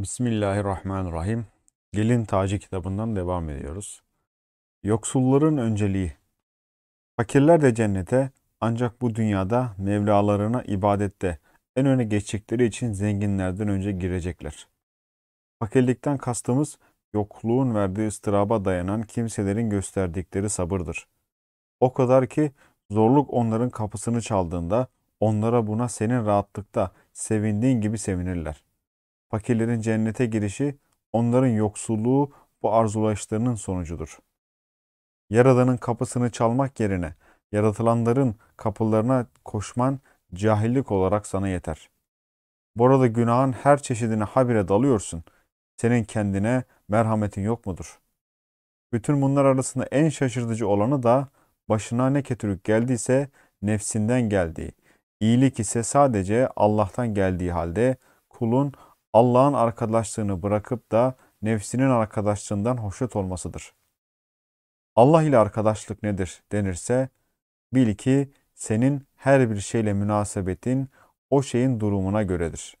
Bismillahirrahmanirrahim. Gelin Tacı kitabından devam ediyoruz. Yoksulların önceliği. Fakirler de cennete ancak bu dünyada Mevlalarına ibadette en öne geçecekleri için zenginlerden önce girecekler. Fakirlikten kastımız yokluğun verdiği ıstıraba dayanan kimselerin gösterdikleri sabırdır. O kadar ki zorluk onların kapısını çaldığında onlara buna senin rahatlıkta sevindiğin gibi sevinirler.'' Fakirlerin cennete girişi, onların yoksulluğu bu arzulayışlarının sonucudur. Yaradanın kapısını çalmak yerine yaratılanların kapılarına koşman cahillik olarak sana yeter. Bu günahın her çeşidine habire dalıyorsun. Senin kendine merhametin yok mudur? Bütün bunlar arasında en şaşırtıcı olanı da başına ne kötülük geldiyse nefsinden geldiği, iyilik ise sadece Allah'tan geldiği halde kulun Allah'ın arkadaşlığını bırakıp da nefsinin arkadaşlığından hoşnut olmasıdır. Allah ile arkadaşlık nedir denirse, bil ki senin her bir şeyle münasebetin o şeyin durumuna göredir.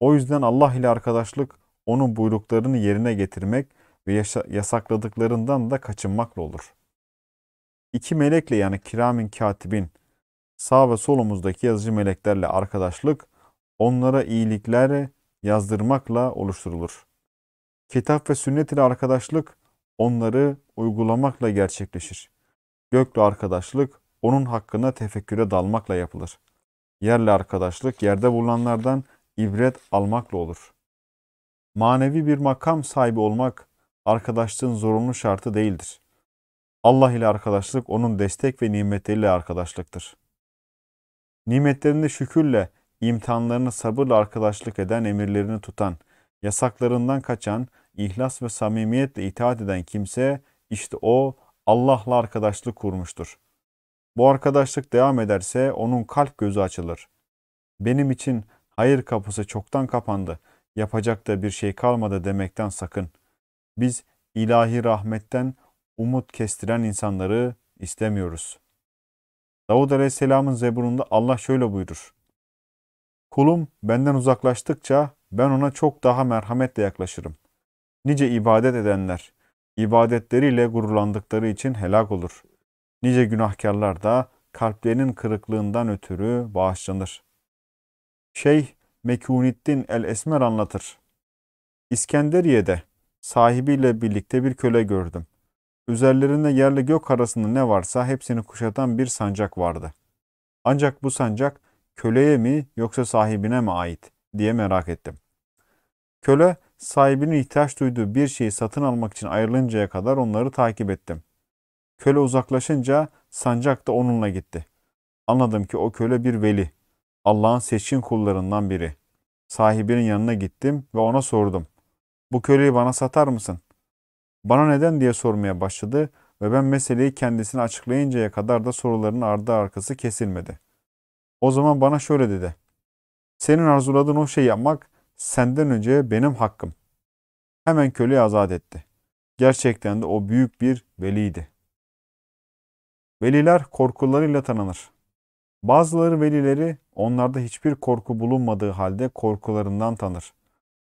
O yüzden Allah ile arkadaşlık onun buyruklarını yerine getirmek ve yasakladıklarından da kaçınmakla olur. İki melekle yani kiramin katibin sağ ve solumuzdaki yazıcı meleklerle arkadaşlık onlara iyilikler yazdırmakla oluşturulur. Kitap ve sünnet ile arkadaşlık onları uygulamakla gerçekleşir. Gökle arkadaşlık onun hakkında tefekküre dalmakla yapılır. Yerle arkadaşlık yerde bulunanlardan ibret almakla olur. Manevi bir makam sahibi olmak arkadaşlığın zorunlu şartı değildir. Allah ile arkadaşlık onun destek ve nimetleriyle arkadaşlıktır. Nimetlerinde şükürle imtihanlarını sabırla arkadaşlık eden, emirlerini tutan, yasaklarından kaçan, ihlas ve samimiyetle itaat eden kimse işte o Allah'la arkadaşlık kurmuştur. Bu arkadaşlık devam ederse onun kalp gözü açılır. Benim için hayır kapısı çoktan kapandı, yapacak da bir şey kalmadı demekten sakın. Biz ilahi rahmetten umut kestiren insanları istemiyoruz. Davud Aleyhisselam'ın zeburunda Allah şöyle buyurur. Kulum benden uzaklaştıkça ben ona çok daha merhametle yaklaşırım. Nice ibadet edenler, ibadetleriyle gururlandıkları için helak olur. Nice günahkarlar da kalplerinin kırıklığından ötürü bağışlanır. Şeyh Mekuniddin el-Esmer anlatır. İskenderiye'de sahibiyle birlikte bir köle gördüm. Üzerlerinde yerle gök arasında ne varsa hepsini kuşatan bir sancak vardı. Ancak bu sancak köleye mi yoksa sahibine mi ait diye merak ettim. Köle sahibinin ihtiyaç duyduğu bir şeyi satın almak için ayrılıncaya kadar onları takip ettim. Köle uzaklaşınca sancak da onunla gitti. Anladım ki o köle bir veli. Allah'ın seçkin kullarından biri. Sahibinin yanına gittim ve ona sordum. Bu köleyi bana satar mısın? Bana neden diye sormaya başladı ve ben meseleyi kendisine açıklayıncaya kadar da soruların ardı arkası kesilmedi.'' O zaman bana şöyle dedi. Senin arzuladığın o şeyi yapmak senden önce benim hakkım. Hemen köleyi azat etti. Gerçekten de o büyük bir veliydi. Veliler korkularıyla tanınır. Bazıları velileri onlarda hiçbir korku bulunmadığı halde korkularından tanır.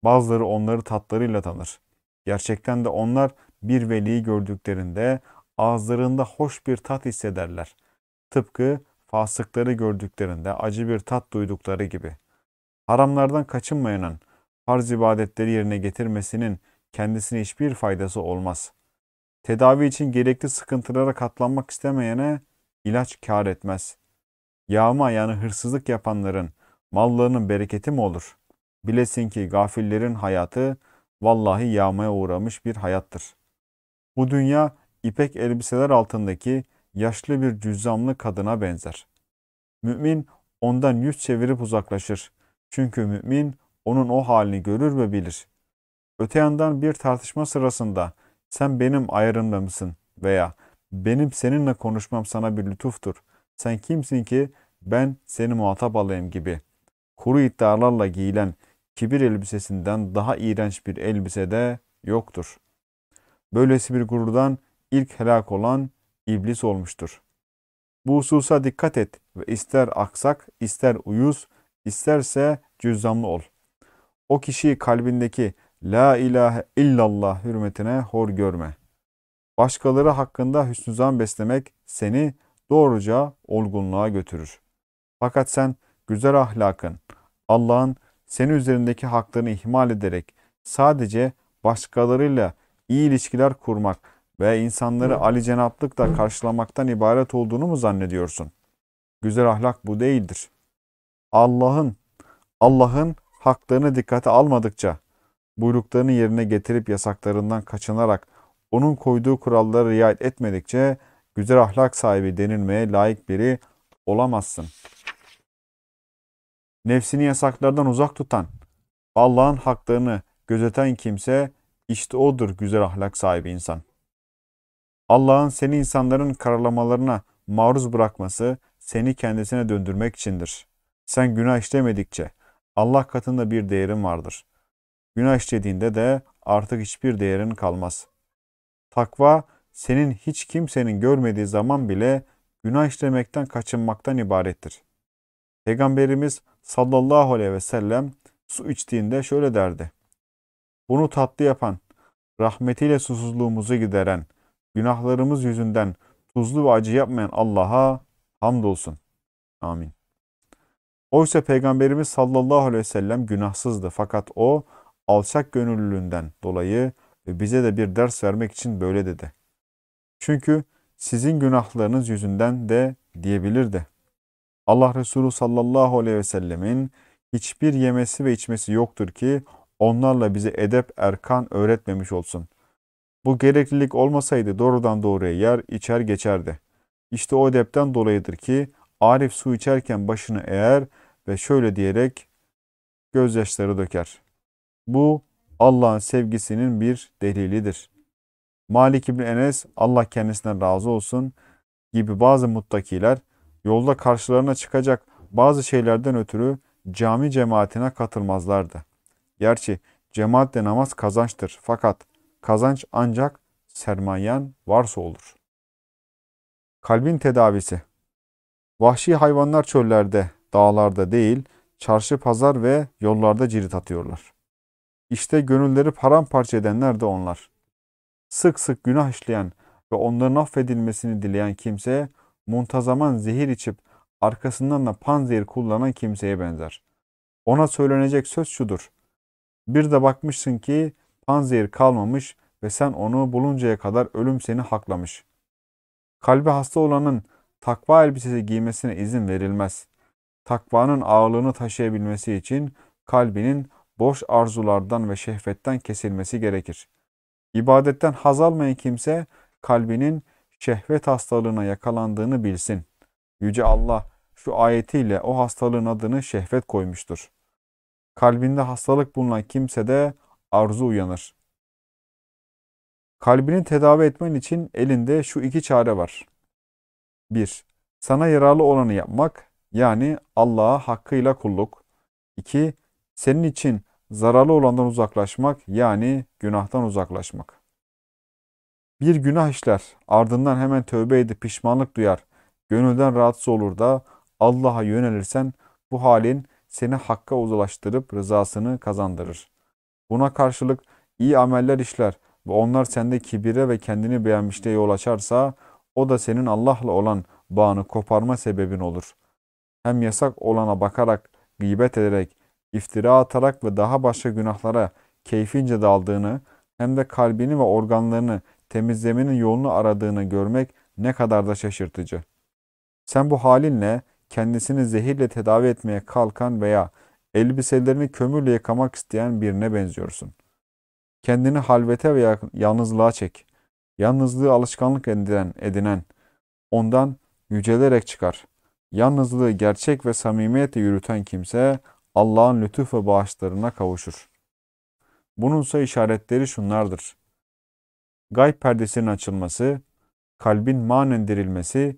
Bazıları onları tatlarıyla tanır. Gerçekten de onlar bir veliyi gördüklerinde ağızlarında hoş bir tat hissederler. Tıpkı fasıkları gördüklerinde acı bir tat duydukları gibi, haramlardan kaçınmayanın farz ibadetleri yerine getirmesinin kendisine hiçbir faydası olmaz. Tedavi için gerekli sıkıntılara katlanmak istemeyene ilaç kar etmez. Yağma yani hırsızlık yapanların mallarının bereketi mi olur? Bilesin ki gafillerin hayatı vallahi yağmaya uğramış bir hayattır. Bu dünya ipek elbiseler altındaki yaşlı bir cüzdanlı kadına benzer. Mümin ondan yüz çevirip uzaklaşır. Çünkü mümin onun o halini görür ve bilir. Öte yandan bir tartışma sırasında sen benim ayarımda mısın veya benim seninle konuşmam sana bir lütuftur. Sen kimsin ki ben seni muhatap alayım gibi. Kuru iddialarla giyilen kibir elbisesinden daha iğrenç bir elbise de yoktur. Böylesi bir gururdan ilk helak olan iblis olmuştur. Bu hususa dikkat et ve ister aksak, ister uyuz, isterse cüzdanlı ol. O kişiyi kalbindeki La ilahe illallah hürmetine hor görme. Başkaları hakkında hüsnüzan beslemek seni doğruca olgunluğa götürür. Fakat sen güzel ahlakın, Allah'ın senin üzerindeki haklarını ihmal ederek sadece başkalarıyla iyi ilişkiler kurmak ve insanları Hı. Ali Cenaplıkla karşılamaktan ibaret olduğunu mu zannediyorsun? Güzel ahlak bu değildir. Allah'ın Allah'ın haklarını dikkate almadıkça, buyruklarını yerine getirip yasaklarından kaçınarak onun koyduğu kurallara riayet etmedikçe güzel ahlak sahibi denilmeye layık biri olamazsın. Nefsini yasaklardan uzak tutan, Allah'ın haklarını gözeten kimse işte odur güzel ahlak sahibi insan. Allah'ın seni insanların karalamalarına maruz bırakması seni kendisine döndürmek içindir. Sen günah işlemedikçe Allah katında bir değerin vardır. Günah işlediğinde de artık hiçbir değerin kalmaz. Takva senin hiç kimsenin görmediği zaman bile günah işlemekten kaçınmaktan ibarettir. Peygamberimiz sallallahu aleyhi ve sellem su içtiğinde şöyle derdi. Bunu tatlı yapan, rahmetiyle susuzluğumuzu gideren, Günahlarımız yüzünden tuzlu ve acı yapmayan Allah'a hamdolsun. Amin. Oysa Peygamberimiz sallallahu aleyhi ve sellem günahsızdı. Fakat o alçak gönüllülüğünden dolayı bize de bir ders vermek için böyle dedi. Çünkü sizin günahlarınız yüzünden de diyebilirdi. Allah Resulü sallallahu aleyhi ve sellemin hiçbir yemesi ve içmesi yoktur ki onlarla bize edep erkan öğretmemiş olsun. Bu gereklilik olmasaydı doğrudan doğruya yer içer geçerdi. İşte o edepten dolayıdır ki Arif su içerken başını eğer ve şöyle diyerek gözyaşları döker. Bu Allah'ın sevgisinin bir delilidir. Malik İbni Enes Allah kendisinden razı olsun gibi bazı muttakiler yolda karşılarına çıkacak bazı şeylerden ötürü cami cemaatine katılmazlardı. Gerçi cemaatle namaz kazançtır fakat Kazanç ancak sermayen varsa olur. Kalbin tedavisi Vahşi hayvanlar çöllerde, dağlarda değil, çarşı, pazar ve yollarda cirit atıyorlar. İşte gönülleri paramparça edenler de onlar. Sık sık günah işleyen ve onların affedilmesini dileyen kimse, muntazaman zehir içip arkasından da panzehir kullanan kimseye benzer. Ona söylenecek söz şudur. Bir de bakmışsın ki panzehir kalmamış ve sen onu buluncaya kadar ölüm seni haklamış. Kalbi hasta olanın takva elbisesi giymesine izin verilmez. Takvanın ağırlığını taşıyabilmesi için kalbinin boş arzulardan ve şehvetten kesilmesi gerekir. İbadetten haz almayan kimse kalbinin şehvet hastalığına yakalandığını bilsin. Yüce Allah şu ayetiyle o hastalığın adını şehvet koymuştur. Kalbinde hastalık bulunan kimse de arzu uyanır. Kalbini tedavi etmen için elinde şu iki çare var. 1. Sana yararlı olanı yapmak yani Allah'a hakkıyla kulluk. 2. Senin için zararlı olandan uzaklaşmak yani günahtan uzaklaşmak. Bir günah işler, ardından hemen tövbe edip pişmanlık duyar, gönülden rahatsız olur da Allah'a yönelirsen bu halin seni hakka uzlaştırıp rızasını kazandırır. Buna karşılık iyi ameller işler ve onlar sende kibire ve kendini beğenmişliğe yol açarsa o da senin Allah'la olan bağını koparma sebebin olur. Hem yasak olana bakarak, gıybet ederek, iftira atarak ve daha başka günahlara keyfince daldığını hem de kalbini ve organlarını temizlemenin yolunu aradığını görmek ne kadar da şaşırtıcı. Sen bu halinle kendisini zehirle tedavi etmeye kalkan veya elbiselerini kömürle yıkamak isteyen birine benziyorsun. Kendini halvete ve yalnızlığa çek. Yalnızlığı alışkanlık edinen, edinen ondan yücelerek çıkar. Yalnızlığı gerçek ve samimiyetle yürüten kimse Allah'ın lütuf ve bağışlarına kavuşur. Bununsa işaretleri şunlardır. Gayb perdesinin açılması, kalbin manen dirilmesi,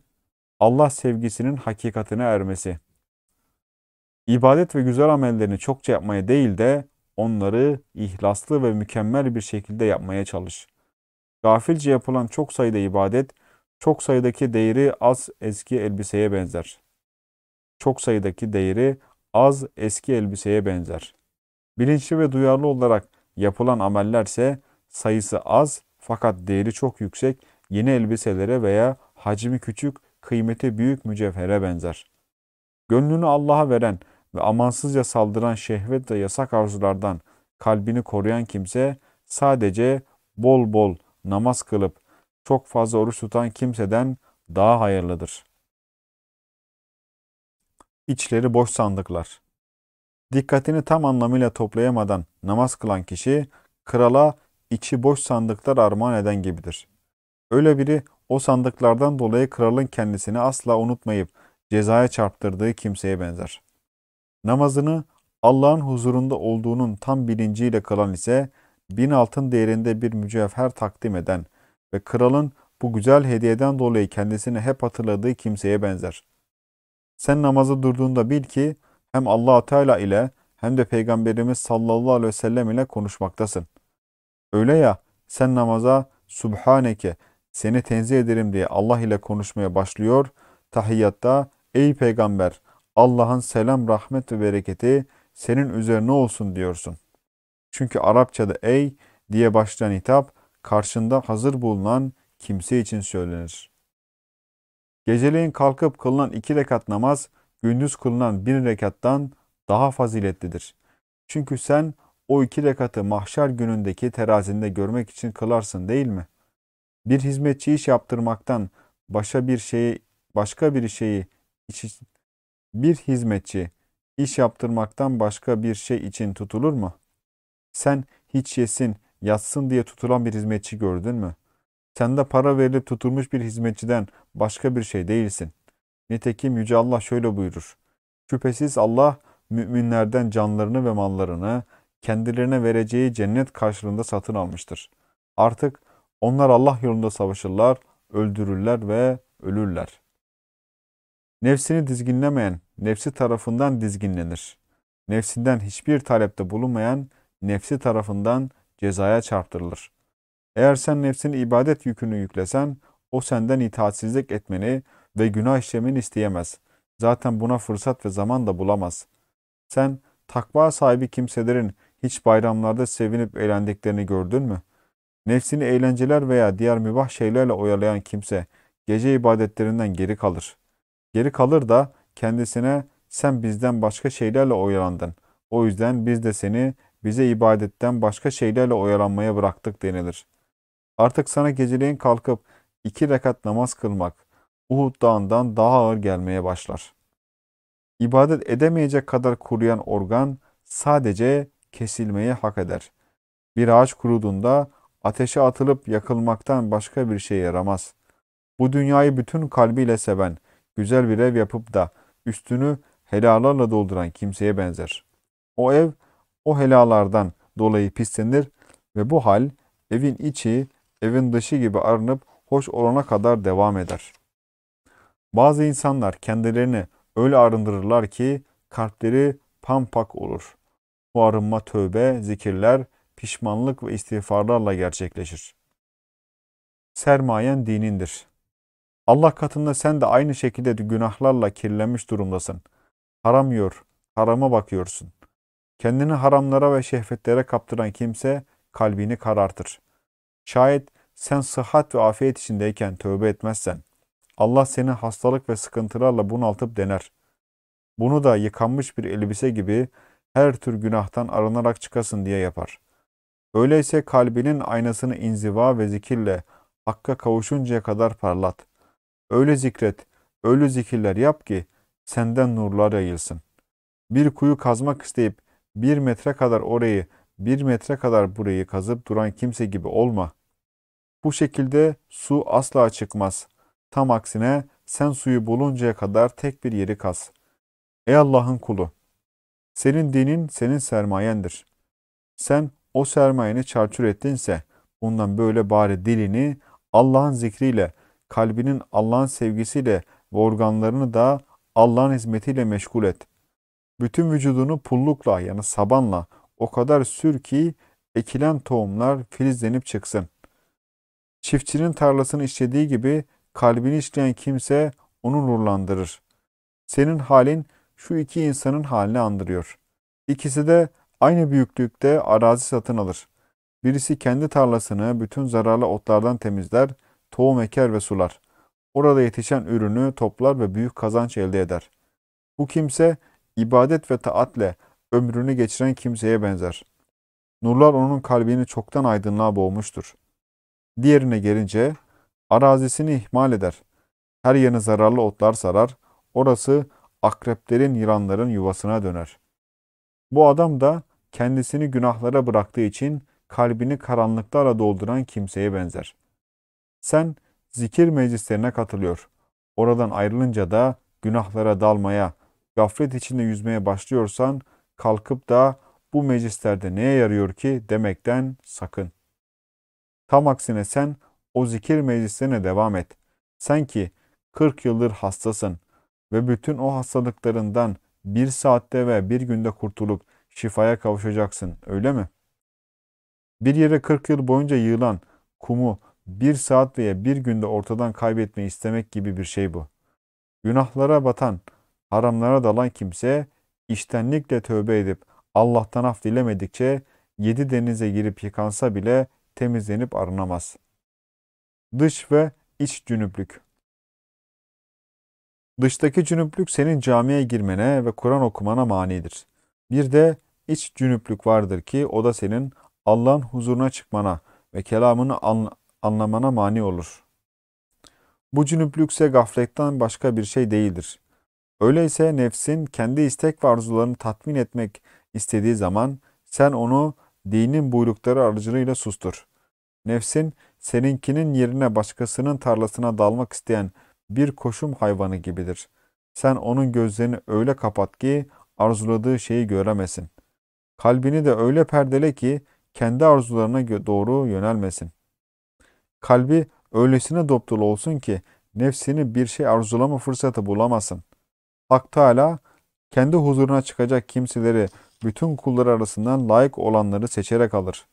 Allah sevgisinin hakikatine ermesi.'' İbadet ve güzel amellerini çokça yapmaya değil de onları ihlaslı ve mükemmel bir şekilde yapmaya çalış. Gafilce yapılan çok sayıda ibadet, çok sayıdaki değeri az eski elbiseye benzer. Çok sayıdaki değeri az eski elbiseye benzer. Bilinçli ve duyarlı olarak yapılan amellerse sayısı az fakat değeri çok yüksek yeni elbiselere veya hacmi küçük, kıymeti büyük mücevhere benzer. Gönlünü Allah'a veren ve amansızca saldıran şehvet ve yasak arzulardan kalbini koruyan kimse sadece bol bol namaz kılıp çok fazla oruç tutan kimseden daha hayırlıdır. İçleri boş sandıklar. Dikkatini tam anlamıyla toplayamadan namaz kılan kişi krala içi boş sandıklar armağan eden gibidir. Öyle biri o sandıklardan dolayı kralın kendisini asla unutmayıp cezaya çarptırdığı kimseye benzer.'' Namazını Allah'ın huzurunda olduğunun tam bilinciyle kılan ise bin altın değerinde bir mücevher takdim eden ve kralın bu güzel hediyeden dolayı kendisini hep hatırladığı kimseye benzer. Sen namaza durduğunda bil ki hem allah Teala ile hem de Peygamberimiz sallallahu aleyhi ve sellem ile konuşmaktasın. Öyle ya sen namaza Subhaneke seni tenzih ederim diye Allah ile konuşmaya başlıyor. Tahiyyatta ey peygamber Allah'ın selam, rahmet ve bereketi senin üzerine olsun diyorsun. Çünkü Arapçada ey diye başlayan hitap karşında hazır bulunan kimse için söylenir. Geceliğin kalkıp kılınan iki rekat namaz gündüz kılınan bir rekattan daha faziletlidir. Çünkü sen o iki rekatı mahşer günündeki terazinde görmek için kılarsın değil mi? Bir hizmetçi iş yaptırmaktan başa bir şeyi, başka bir şeyi iş, bir hizmetçi iş yaptırmaktan başka bir şey için tutulur mu? Sen hiç yesin, yatsın diye tutulan bir hizmetçi gördün mü? Sen de para verilip tutulmuş bir hizmetçiden başka bir şey değilsin. Nitekim Yüce Allah şöyle buyurur. Şüphesiz Allah müminlerden canlarını ve mallarını kendilerine vereceği cennet karşılığında satın almıştır. Artık onlar Allah yolunda savaşırlar, öldürürler ve ölürler. Nefsini dizginlemeyen, nefsi tarafından dizginlenir. Nefsinden hiçbir talepte bulunmayan, nefsi tarafından cezaya çarptırılır. Eğer sen nefsin ibadet yükünü yüklesen, o senden itaatsizlik etmeni ve günah işlemeni isteyemez. Zaten buna fırsat ve zaman da bulamaz. Sen takva sahibi kimselerin hiç bayramlarda sevinip eğlendiklerini gördün mü? Nefsini eğlenceler veya diğer mübah şeylerle oyalayan kimse gece ibadetlerinden geri kalır. Geri kalır da kendisine sen bizden başka şeylerle oyalandın. O yüzden biz de seni bize ibadetten başka şeylerle oyalanmaya bıraktık denilir. Artık sana geceleyin kalkıp iki rekat namaz kılmak Uhud dağından daha ağır gelmeye başlar. İbadet edemeyecek kadar kuruyan organ sadece kesilmeyi hak eder. Bir ağaç kuruduğunda ateşe atılıp yakılmaktan başka bir şey yaramaz. Bu dünyayı bütün kalbiyle seven, güzel bir ev yapıp da üstünü helalarla dolduran kimseye benzer. O ev o helalardan dolayı pislenir ve bu hal evin içi, evin dışı gibi arınıp hoş olana kadar devam eder. Bazı insanlar kendilerini öyle arındırırlar ki kalpleri pampak olur. Bu arınma tövbe, zikirler, pişmanlık ve istiğfarlarla gerçekleşir. Sermayen dinindir. Allah katında sen de aynı şekilde günahlarla kirlenmiş durumdasın. Haram yiyor, harama bakıyorsun. Kendini haramlara ve şehvetlere kaptıran kimse kalbini karartır. Şayet sen sıhhat ve afiyet içindeyken tövbe etmezsen, Allah seni hastalık ve sıkıntılarla bunaltıp dener. Bunu da yıkanmış bir elbise gibi her tür günahtan aranarak çıkasın diye yapar. Öyleyse kalbinin aynasını inziva ve zikirle Hakk'a kavuşuncaya kadar parlat. Öyle zikret, öyle zikirler yap ki senden nurlar yayılsın. Bir kuyu kazmak isteyip bir metre kadar orayı, bir metre kadar burayı kazıp duran kimse gibi olma. Bu şekilde su asla çıkmaz. Tam aksine sen suyu buluncaya kadar tek bir yeri kaz. Ey Allah'ın kulu! Senin dinin senin sermayendir. Sen o sermayeni çarçur ettinse bundan böyle bari dilini Allah'ın zikriyle, kalbinin Allah'ın sevgisiyle ve organlarını da Allah'ın hizmetiyle meşgul et. Bütün vücudunu pullukla yani sabanla o kadar sür ki ekilen tohumlar filizlenip çıksın. Çiftçinin tarlasını işlediği gibi kalbini işleyen kimse onu nurlandırır. Senin halin şu iki insanın halini andırıyor. İkisi de aynı büyüklükte arazi satın alır. Birisi kendi tarlasını bütün zararlı otlardan temizler, tohum eker ve sular. Orada yetişen ürünü toplar ve büyük kazanç elde eder. Bu kimse ibadet ve taatle ömrünü geçiren kimseye benzer. Nurlar onun kalbini çoktan aydınlığa boğmuştur. Diğerine gelince arazisini ihmal eder. Her yerine zararlı otlar sarar. Orası akreplerin, yılanların yuvasına döner. Bu adam da kendisini günahlara bıraktığı için kalbini karanlıklarla dolduran kimseye benzer. Sen zikir meclislerine katılıyor. Oradan ayrılınca da günahlara dalmaya, gaflet içinde yüzmeye başlıyorsan kalkıp da bu meclislerde neye yarıyor ki demekten sakın. Tam aksine sen o zikir meclisine devam et. Sen ki 40 yıldır hastasın ve bütün o hastalıklarından bir saatte ve bir günde kurtulup şifaya kavuşacaksın öyle mi? Bir yere 40 yıl boyunca yığılan kumu, bir saat veya bir günde ortadan kaybetmeyi istemek gibi bir şey bu. Günahlara batan, haramlara dalan kimse iştenlikle tövbe edip Allah'tan af dilemedikçe yedi denize girip yıkansa bile temizlenip arınamaz. Dış ve iç cünüplük Dıştaki cünüplük senin camiye girmene ve Kur'an okumana manidir. Bir de iç cünüplük vardır ki o da senin Allah'ın huzuruna çıkmana ve kelamını an anlamana mani olur. Bu cünüplükse gafletten başka bir şey değildir. Öyleyse nefsin kendi istek ve arzularını tatmin etmek istediği zaman sen onu dinin buyrukları aracılığıyla sustur. Nefsin seninkinin yerine başkasının tarlasına dalmak isteyen bir koşum hayvanı gibidir. Sen onun gözlerini öyle kapat ki arzuladığı şeyi göremesin. Kalbini de öyle perdele ki kendi arzularına doğru yönelmesin. Kalbi öylesine dopdolu olsun ki nefsini bir şey arzulama fırsatı bulamasın. Hak Teala kendi huzuruna çıkacak kimseleri bütün kullar arasından layık olanları seçerek alır.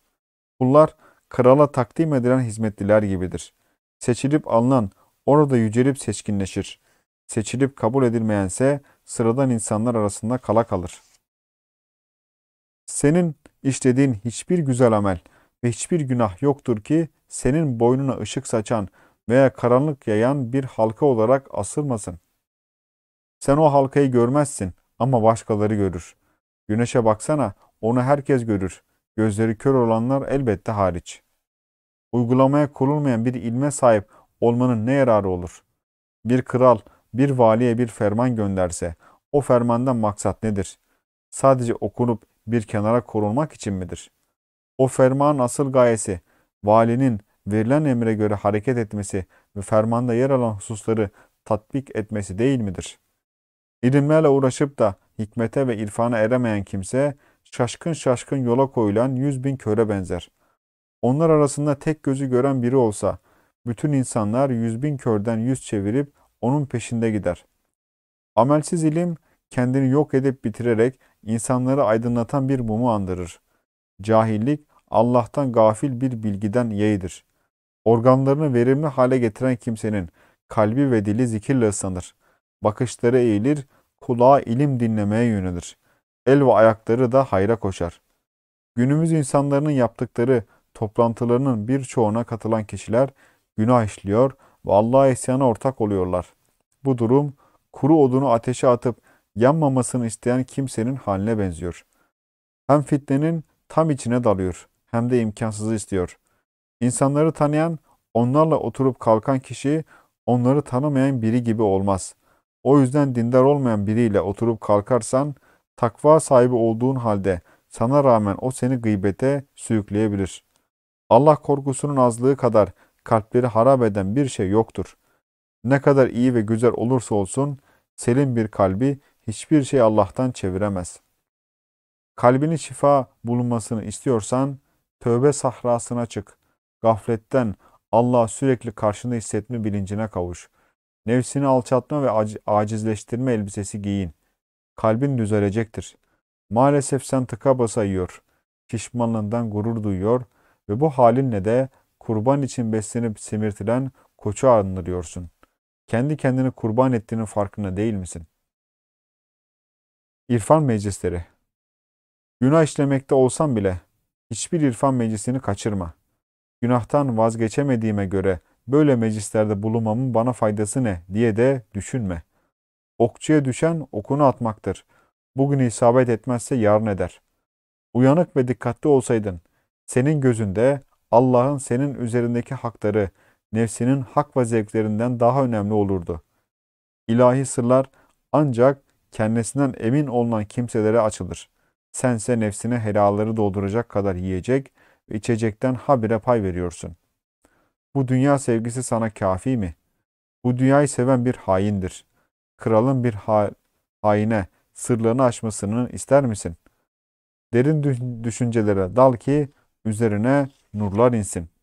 Kullar krala takdim edilen hizmetliler gibidir. Seçilip alınan orada yücelip seçkinleşir. Seçilip kabul edilmeyense sıradan insanlar arasında kala kalır. Senin işlediğin hiçbir güzel amel, ve hiçbir günah yoktur ki senin boynuna ışık saçan veya karanlık yayan bir halka olarak asılmasın. Sen o halkayı görmezsin ama başkaları görür. Güneşe baksana onu herkes görür. Gözleri kör olanlar elbette hariç. Uygulamaya kurulmayan bir ilme sahip olmanın ne yararı olur? Bir kral bir valiye bir ferman gönderse o fermandan maksat nedir? Sadece okunup bir kenara korunmak için midir?'' O fermanın asıl gayesi valinin verilen emre göre hareket etmesi ve fermanda yer alan hususları tatbik etmesi değil midir? İlimlerle uğraşıp da hikmete ve irfana eremeyen kimse şaşkın şaşkın yola koyulan yüz bin köre benzer. Onlar arasında tek gözü gören biri olsa bütün insanlar yüz bin körden yüz çevirip onun peşinde gider. Amelsiz ilim kendini yok edip bitirerek insanları aydınlatan bir mumu andırır.'' Cahillik Allah'tan gafil bir bilgiden yeğdir. Organlarını verimli hale getiren kimsenin kalbi ve dili zikirle ıslanır. Bakışları eğilir, kulağa ilim dinlemeye yönelir. El ve ayakları da hayra koşar. Günümüz insanların yaptıkları toplantılarının birçoğuna katılan kişiler günah işliyor ve Allah'a isyana ortak oluyorlar. Bu durum kuru odunu ateşe atıp yanmamasını isteyen kimsenin haline benziyor. Hem fitnenin tam içine dalıyor. Hem de imkansızı istiyor. İnsanları tanıyan, onlarla oturup kalkan kişi onları tanımayan biri gibi olmaz. O yüzden dindar olmayan biriyle oturup kalkarsan takva sahibi olduğun halde sana rağmen o seni gıybete sürükleyebilir. Allah korkusunun azlığı kadar kalpleri harap eden bir şey yoktur. Ne kadar iyi ve güzel olursa olsun selim bir kalbi hiçbir şey Allah'tan çeviremez.'' Kalbinin şifa bulunmasını istiyorsan tövbe sahrasına çık. Gafletten Allah sürekli karşında hissetme bilincine kavuş. Nefsini alçatma ve acizleştirme elbisesi giyin. Kalbin düzelecektir. Maalesef sen tıka basa yiyor. Pişmanlığından gurur duyuyor ve bu halinle de kurban için beslenip simirtilen koçu anlıyorsun. Kendi kendini kurban ettiğinin farkında değil misin? İrfan Meclisleri Günah işlemekte olsam bile hiçbir irfan meclisini kaçırma. Günahtan vazgeçemediğime göre böyle meclislerde bulunmamın bana faydası ne diye de düşünme. Okçuya düşen okunu atmaktır. Bugün isabet etmezse yarın eder. Uyanık ve dikkatli olsaydın, senin gözünde Allah'ın senin üzerindeki hakları, nefsinin hak ve zevklerinden daha önemli olurdu. İlahi sırlar ancak kendisinden emin olunan kimselere açılır. Sense nefsine helaları dolduracak kadar yiyecek ve içecekten habire pay veriyorsun. Bu dünya sevgisi sana kafi mi? Bu dünyayı seven bir haindir. Kralın bir ha haine sırlarını açmasını ister misin? Derin düşüncelere dal ki üzerine nurlar insin.''